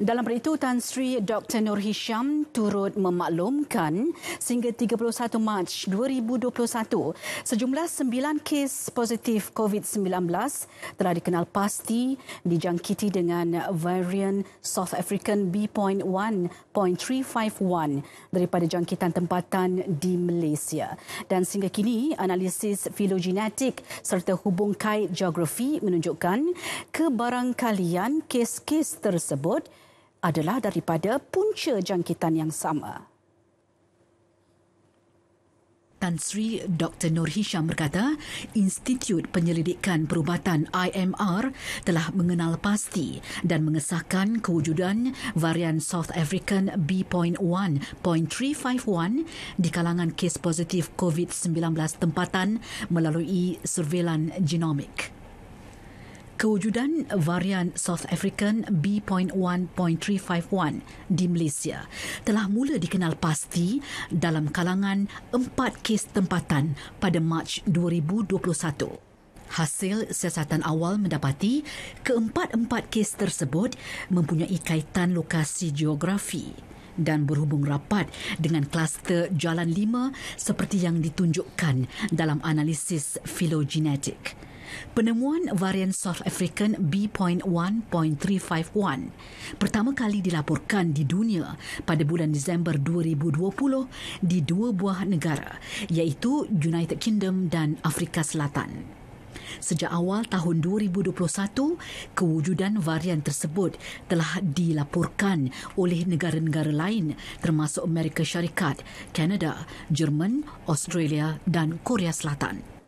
Dalam hal itu, Tan Sri Dr. Nur Hisham turut memaklumkan sehingga 31 Mac 2021, sejumlah 9 kes positif COVID-19 telah dikenal pasti dijangkiti dengan varian South African B.1.351 daripada jangkitan tempatan di Malaysia. Dan sehingga kini, analisis filogenetik serta hubung kait geografi menunjukkan kebarangkalian kes-kes tersebut adalah daripada punca jangkitan yang sama. Tan Sri Dr. Nur Hisham berkata, Institut Penyelidikan Perubatan IMR telah mengenal pasti dan mengesahkan kewujudan varian South African B.1.351 di kalangan kes positif COVID-19 tempatan melalui surveilan genomik kewujudan varian South African B.1.351 di Malaysia telah mula dikenal pasti dalam kalangan empat kes tempatan pada Mac 2021. Hasil siasatan awal mendapati keempat-empat kes tersebut mempunyai kaitan lokasi geografi dan berhubung rapat dengan kluster jalan lima seperti yang ditunjukkan dalam analisis filogenetik. Penemuan varian South African B.1.351 pertama kali dilaporkan di dunia pada bulan Disember 2020 di dua buah negara iaitu United Kingdom dan Afrika Selatan. Sejak awal tahun 2021, kewujudan varian tersebut telah dilaporkan oleh negara-negara lain termasuk Amerika Syarikat, Kanada, Jerman, Australia dan Korea Selatan.